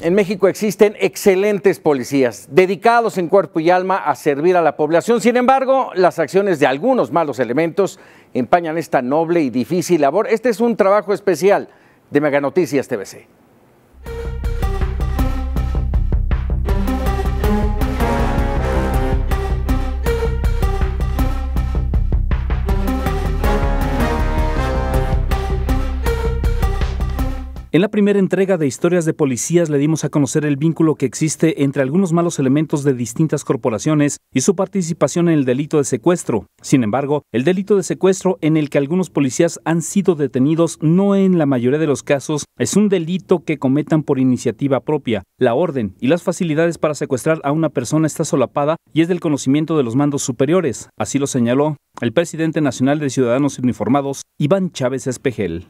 En México existen excelentes policías, dedicados en cuerpo y alma a servir a la población. Sin embargo, las acciones de algunos malos elementos empañan esta noble y difícil labor. Este es un trabajo especial de Meganoticias TVC. En la primera entrega de Historias de Policías le dimos a conocer el vínculo que existe entre algunos malos elementos de distintas corporaciones y su participación en el delito de secuestro. Sin embargo, el delito de secuestro en el que algunos policías han sido detenidos no en la mayoría de los casos es un delito que cometan por iniciativa propia. La orden y las facilidades para secuestrar a una persona está solapada y es del conocimiento de los mandos superiores, así lo señaló el presidente nacional de Ciudadanos Uniformados, Iván Chávez Espejel.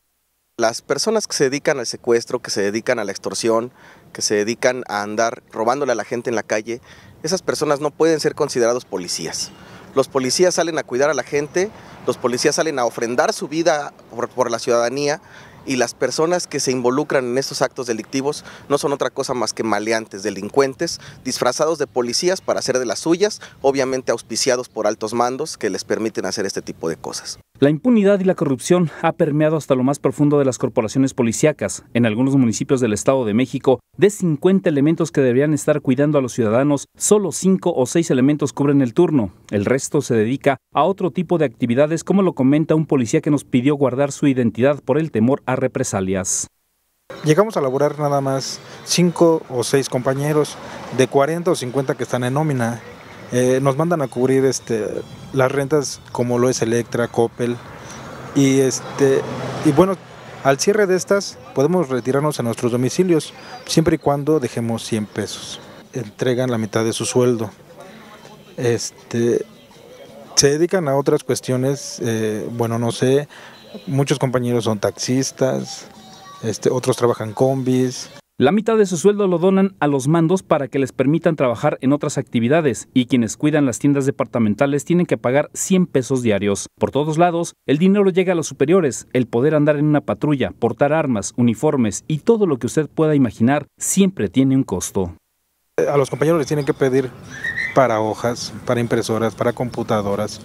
Las personas que se dedican al secuestro, que se dedican a la extorsión, que se dedican a andar robándole a la gente en la calle, esas personas no pueden ser considerados policías. Los policías salen a cuidar a la gente, los policías salen a ofrendar su vida por, por la ciudadanía y las personas que se involucran en estos actos delictivos no son otra cosa más que maleantes, delincuentes, disfrazados de policías para hacer de las suyas, obviamente auspiciados por altos mandos que les permiten hacer este tipo de cosas. La impunidad y la corrupción ha permeado hasta lo más profundo de las corporaciones policíacas. En algunos municipios del Estado de México, de 50 elementos que deberían estar cuidando a los ciudadanos, solo 5 o 6 elementos cubren el turno. El resto se dedica a otro tipo de actividades, como lo comenta un policía que nos pidió guardar su identidad por el temor a represalias. Llegamos a laborar nada más cinco o seis compañeros de 40 o 50 que están en nómina. Eh, nos mandan a cubrir este, las rentas como lo es Electra, Coppel. Y, este, y bueno, al cierre de estas podemos retirarnos a nuestros domicilios siempre y cuando dejemos 100 pesos. Entregan la mitad de su sueldo. Este, se dedican a otras cuestiones, eh, bueno, no sé, Muchos compañeros son taxistas, este, otros trabajan combis. La mitad de su sueldo lo donan a los mandos para que les permitan trabajar en otras actividades y quienes cuidan las tiendas departamentales tienen que pagar 100 pesos diarios. Por todos lados, el dinero llega a los superiores, el poder andar en una patrulla, portar armas, uniformes y todo lo que usted pueda imaginar siempre tiene un costo. A los compañeros les tienen que pedir para hojas, para impresoras, para computadoras,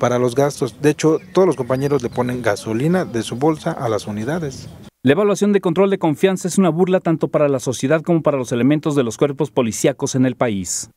para los gastos. De hecho, todos los compañeros le ponen gasolina de su bolsa a las unidades. La evaluación de control de confianza es una burla tanto para la sociedad como para los elementos de los cuerpos policíacos en el país.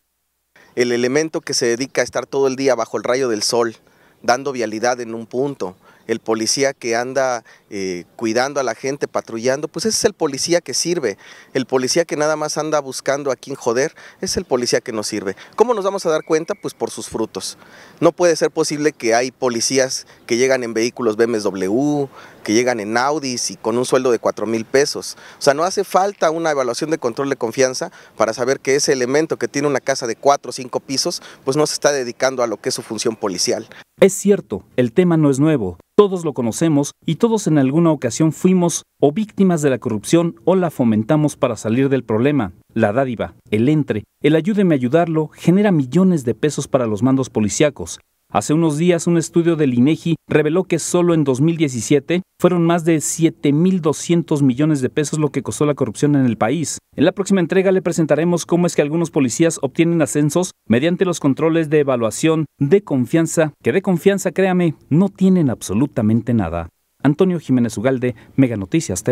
El elemento que se dedica a estar todo el día bajo el rayo del sol, dando vialidad en un punto, el policía que anda eh, cuidando a la gente, patrullando, pues ese es el policía que sirve. El policía que nada más anda buscando a quién joder, es el policía que nos sirve. ¿Cómo nos vamos a dar cuenta? Pues por sus frutos. No puede ser posible que hay policías que llegan en vehículos BMW, que llegan en Audis y con un sueldo de 4 mil pesos. O sea, no hace falta una evaluación de control de confianza para saber que ese elemento que tiene una casa de 4 o 5 pisos, pues no se está dedicando a lo que es su función policial. Es cierto, el tema no es nuevo. Todos lo conocemos y todos en alguna ocasión fuimos o víctimas de la corrupción o la fomentamos para salir del problema. La dádiva, el entre, el ayúdeme a ayudarlo genera millones de pesos para los mandos policíacos, Hace unos días un estudio del INEGI reveló que solo en 2017 fueron más de 7.200 millones de pesos lo que costó la corrupción en el país. En la próxima entrega le presentaremos cómo es que algunos policías obtienen ascensos mediante los controles de evaluación de confianza, que de confianza, créame, no tienen absolutamente nada. Antonio Jiménez Ugalde, Mega Noticias TV.